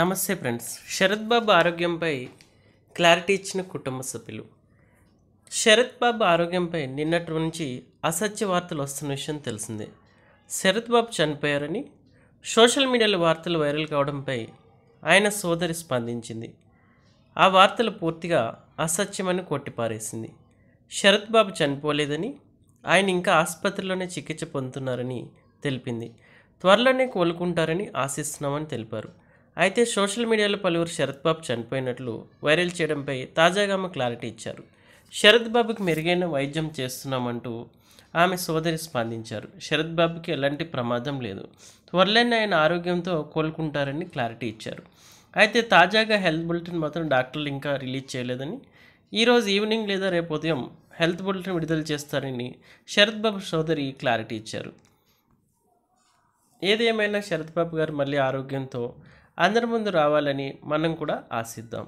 నమస్తే ఫ్రెండ్స్ శరత్ బాబు ఆరోగ్యంపై క్లారిటీ ఇచ్చిన కుటుంబ సభ్యులు శరత్ బాబు ఆరోగ్యంపై నిన్నటి నుంచి అసత్య వార్తలు వస్తున్న విషయం తెలిసిందే శరత్ బాబు చనిపోయారని సోషల్ మీడియాలో వార్తలు వైరల్ కావడంపై ఆయన సోదరి స్పందించింది ఆ వార్తలు పూర్తిగా అసత్యమని కొట్టిపారేసింది శరత్ బాబు చనిపోలేదని ఆయన ఇంకా ఆసుపత్రిలోనే చికిత్స పొందుతున్నారని తెలిపింది త్వరలోనే కోలుకుంటారని ఆశిస్తున్నామని తెలిపారు అయితే సోషల్ మీడియాలో పలువురు శరత్ బాబు చనిపోయినట్లు వైరల్ చేయడంపై తాజాగా ఆమె క్లారిటీ ఇచ్చారు శరత్ బాబుకి మెరుగైన వైద్యం చేస్తున్నామంటూ ఆమె సోదరి స్పందించారు శరత్ బాబుకి ఎలాంటి ప్రమాదం లేదు త్వరలోనే ఆయన ఆరోగ్యంతో కోలుకుంటారని క్లారిటీ ఇచ్చారు అయితే తాజాగా హెల్త్ బులెటిన్ మాత్రం డాక్టర్లు ఇంకా రిలీజ్ చేయలేదని ఈరోజు ఈవినింగ్ లేదా రేపు ఉదయం హెల్త్ బులెటిన్ విడుదల చేస్తారని శరత్ బాబు సోదరి క్లారిటీ ఇచ్చారు ఏదేమైనా శరత్ బాబు గారు మళ్ళీ ఆరోగ్యంతో అందరి ముందు రావాలని మనం కూడా ఆశిద్దాం